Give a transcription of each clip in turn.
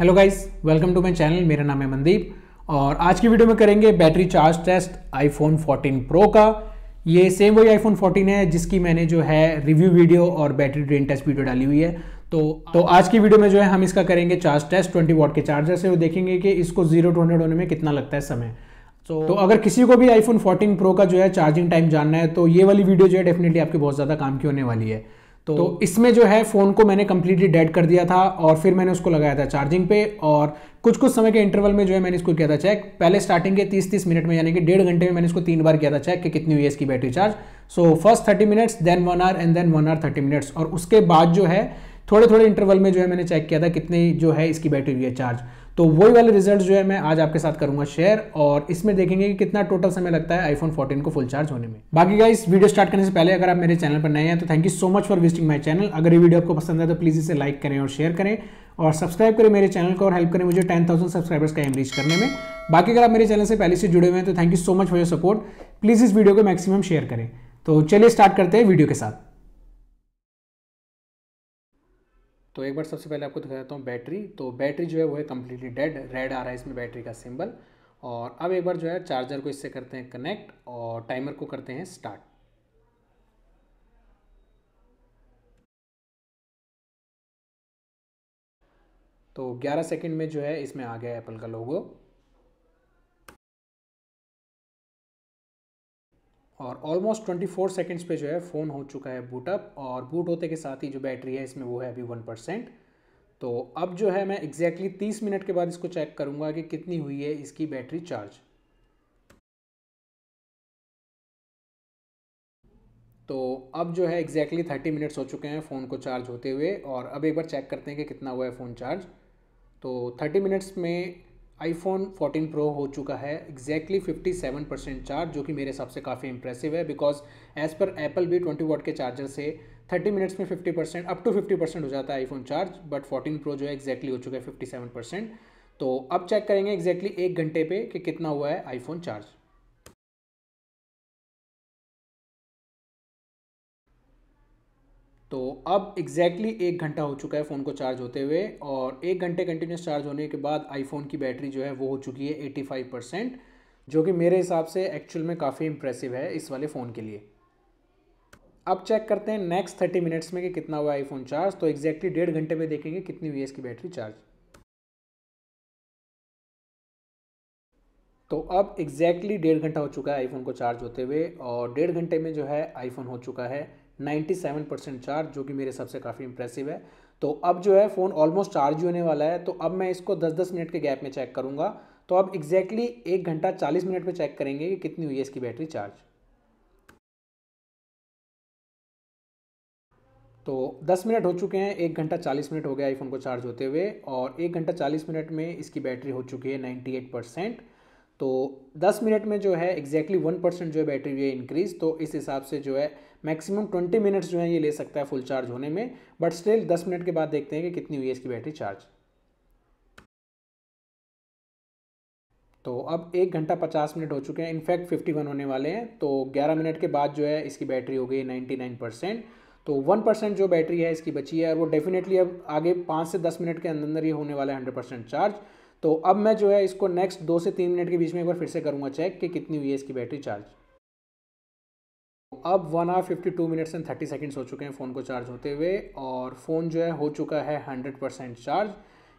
hello guys welcome to my channel मेरा नाम है मनदीप और आज की वीडियो में करेंगे battery charge test iPhone 14 pro का ये सेम वही आईफोन 14 है जिसकी मैंने जो है रिव्यू वीडियो और बैटरी ड्रेन टेस्ट वीडियो डाली हुई है तो तो आज की वीडियो में जो है हम इसका करेंगे चार्ज टेस्ट ट्वेंटी वॉट के चार्जर से वो देखेंगे कि इसको जीरो टू हंड्रेड होने में कितना लगता है समय तो, तो अगर किसी को भी आईफोन 14 प्रो का जो है चार्जिंग टाइम जानना है तो ये वाली वीडियो जो है डेफिनेटली आपके बहुत ज़्यादा काम की होने वाली है तो, तो इसमें जो है फ़ोन को मैंने कंप्लीटली डेड कर दिया था और फिर मैंने उसको लगाया था चार्जिंग पे और कुछ कुछ समय के इंटरवल में जो है मैंने इसको किया था चेक पहले स्टार्टिंग के 30-30 मिनट में यानी कि डेढ़ घंटे में मैंने इसको तीन बार किया था चेक कि कितनी हुई है इसकी battery charge so first thirty minutes then one hour and then one hour thirty minutes और उसके बाद जो है थोड़े थोड़े इंटरवल में जो है मैंने चेक किया था कितनी जो है इसकी बैटरी हुई है चार्ज तो वही वाले रिजल्ट जो है मैं आज आपके साथ करूंगा शेयर और इसमें देखेंगे कि कितना टोटल समय लगता है आईफोन 14 को फुल चार्ज होने में बाकी गाइस वीडियो स्टार्ट करने से पहले अगर आप मेरे चैनल पर नए हैं तो thank you so much for visiting my channel अगर ये वीडियो आपको पसंद है तो प्लीज़ इसे लाइक करें और शेयर करें और सब्सक्राइब करें मेरे चैनल को और हेल्प करें मुझे टेन थाउजेंड सब्सक्राइबर्स का एम रीच करने में बाकी अगर आप मेरे चैनल से पहले से जुड़े हुए हैं तो thank you so much for your support please इस वीडियो को मैक्सिमम शेयर करें तो चलिए स्टार्ट करते हैं वीडियो के साथ तो एक बार सबसे पहले आपको दिखा देता हूँ बैटरी तो बैटरी जो है वो है कम्प्लीटली डेड रेड आ रहा है इसमें बैटरी का सिंबल और अब एक बार जो है चार्जर को इससे करते हैं कनेक्ट और टाइमर को करते हैं स्टार्ट तो 11 सेकंड में जो है इसमें आ गया एप्पल का लोगो और ऑलमोस्ट 24 सेकेंड्स पर जो है फ़ोन हो चुका है बूटअप और बूट होते के साथ ही जो बैटरी है इसमें वो है अभी वन परसेंट तो अब जो है मैं एग्जैक्टली exactly 30 मिनट के बाद इसको चेक करूँगा कि कितनी हुई है इसकी बैटरी चार्ज तो अब जो है एग्जैक्टली थर्टी मिनट्स हो चुके हैं फ़ोन को चार्ज होते हुए और अब एक बार चेक करते हैं कि कितना हुआ है फ़ोन चार्ज तो थर्टी मिनट्स में आईफोन 14 प्रो हो चुका है एग्जैक्टली सेवन परसेंट चार्ज जो कि मेरे हिसाब से काफ़ी इंप्रेसिव है बिकॉज एज़ पर एप्पल भी ट्वेंटी वॉट के चार्जर से थर्टी मिनट्स में fifty percent up to fifty percent हो जाता है iPhone charge but fourteen pro जो है एग्जैक्टली हो चुका है फिफ्टी सेवन परसेंट तो अब चेक करेंगे एग्जैक्टली एक घंटे पे कि कितना हुआ है आईफोन चार्ज तो अब एग्जैक्टली exactly एक घंटा हो चुका है फ़ोन को चार्ज होते हुए और एक घंटे कंटिन्यूस चार्ज होने के बाद आईफोन की बैटरी जो है वो हो चुकी है 85 परसेंट जो कि मेरे हिसाब से एक्चुअल में काफ़ी इंप्रेसिव है इस वाले फ़ोन के लिए अब चेक करते हैं नेक्स्ट थर्टी मिनट्स में कि कितना हुआ आईफोन चार्ज तो एग्जैक्टली डेढ़ घंटे में देखेंगे कितनी हुई है इसकी बैटरी चार्ज तो अब एग्जैक्टली डेढ़ घंटा हो चुका है आईफोन को चार्ज होते हुए और डेढ़ घंटे में जो है आईफोन हो चुका है 97 परसेंट चार्ज जो कि मेरे हिसाब से काफ़ी इंप्रेसिव है तो अब जो है फ़ोन ऑलमोस्ट चार्ज होने वाला है तो अब मैं इसको 10-10 मिनट के गैप में चेक करूँगा तो अब एग्जैक्टली एक घंटा 40 मिनट में चेक करेंगे कि कितनी हुई है इसकी बैटरी चार्ज तो 10 मिनट हो चुके हैं एक घंटा 40 मिनट हो गया आईफोन को चार्ज होते हुए और एक घंटा 40 मिनट में इसकी बैटरी हो चुकी है 98 परसेंट तो 10 मिनट में जो है एग्जैक्टली वन परसेंट जो है बैटरी हुई है इंक्रीज़ तो इस हिसाब से जो है मैक्सिमम 20 मिनट्स जो है ये ले सकता है फुल चार्ज होने में बट स्टिल 10 मिनट के बाद देखते हैं कि कितनी हुई है इसकी बैटरी चार्ज तो अब एक घंटा पचास मिनट हो चुके हैं इनफैक्ट फिफ्टी वन होने वाले हैं तो ग्यारह मिनट के बाद जो है इसकी बैटरी हो गई नाइन्टी नाइन परसेंट तो वन परसेंट जो बैटरी है इसकी बची है और वो डेफिनेटली अब आगे पाँच से दस मिनट के अंदर अंदर ही होने वाला है हंड्रेड परसेंट चार्ज तो अब मैं जो है इसको नेक्स्ट दो से तीन मिनट के बीच में एक बार फिर से करूँगा चेक कि कितनी हुई है इसकी बैटरी चार्ज अब one hour fifty two minutes and thirty seconds हो चुके हैं फ़ोन को चार्ज होते हुए और फ़ोन जो है हो चुका है हंड्रेड परसेंट चार्ज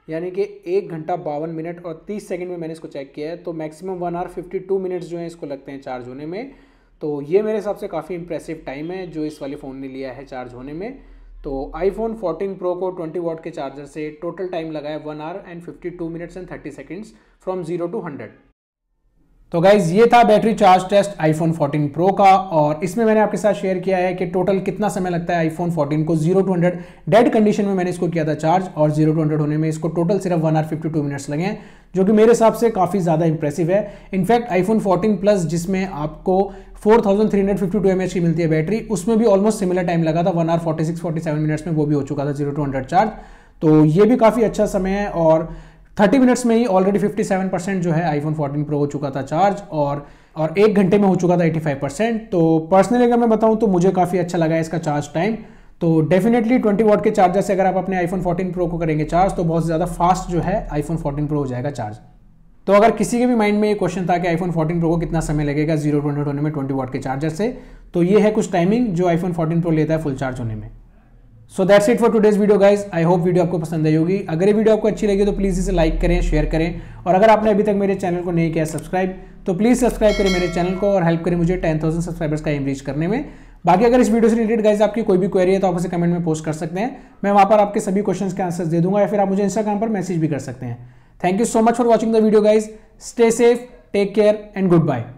यानी कि एक घंटा बावन मिनट और तीस सेकेंड में मैंने इसको चेक किया है तो maximum one hour fifty two minutes जो हैं इसको लगते हैं चार्ज होने में तो ये मेरे हिसाब से काफ़ी इंप्रेसिव टाइम है जो इस वाले फ़ोन ने लिया है चार्ज होने में तो आईफोन 14 प्रो को 20 वॉट के चार्जर से टोटल टाइम लगाया one hour and 52 minutes and 30 seconds from zero to hundred तो गाइज ये था battery charge test iPhone 14 pro का और इसमें मैंने आपके साथ शेयर किया है कि टोटल कितना समय लगता है आईफोन 14 को zero to hundred dead condition में मैंने इसको किया था चार्ज और जीरो टू हंड्रेड होने में इसको टोटल सिर्फ one hour fifty two minutes लगे हैं जो कि मेरे हिसाब से काफ़ी ज़्यादा इंप्रेसिव है इनफैक्ट आईफोन 14 प्लस जिसमें आपको 4352 थाउजेंड की मिलती है बैटरी उसमें भी ऑलमोस्ट सिमिलर टाइम लगा था one hour forty six forty seven minutes में वो भी हो चुका था जीरो टू हंड्रेड चार्ज तो ये भी काफ़ी अच्छा समय है और 30 मिनट्स में ही ऑलरेडी 57 परसेंट जो है आईफोन 14 प्रो हो चुका था चार्ज और और एक घंटे में हो चुका था 85 परसेंट तो पर्सनली अगर मैं बताऊं तो मुझे काफ़ी अच्छा लगा इसका चार्ज टाइम तो डेफिनेटली 20 वॉट के चार्जर से अगर आप अपने आईफोन 14 प्रो को करेंगे चार्ज तो बहुत ज़्यादा फास्ट जो है आईफोन फोर्टीन प्रो हो जाएगा चार्ज तो अगर किसी के भी माइंड में ये क्वेश्चन था कि आईफोन फोर्टीन प्रो को कितना समय लगेगा जीरो टू हंड्रेड होने में ट्वेंटी वॉट के चार्जर से तो ये है कुछ टाइमिंग जो आईफोन फोर्टीन प्रो लेता है फुल चार्ज होने में so that's it for today's video guys I hope video आपको पसंद आई होगी अगर ये वीडियो आपको अच्छी लगी तो प्लीज़ इसे लाइक करें शेयर करें और अगर आपने अभी तक मेरे चैनल को नहीं किया सब्सक्राइब तो प्लीज़ सब्सक्राइब करें मेरे चैनल को और हेल्प करें मुझे टेन थाउजेंड सब्सक्राइबर्स का एम रीच करने में बाकी अगर इस वीडियो से रिलेटेड गाइज आपकी कोई भी क्वेरी है तो आप उसे कमेंट में पोस्ट कर सकते हैं मैं वहाँ पर आपके सभी क्वेश्चन के आंसर दे दूंगा या फिर आप मुझे इंस्टाग्राम पर मैसेज भी कर सकते हैं thank you so much for watching the video guys stay safe take care and good bye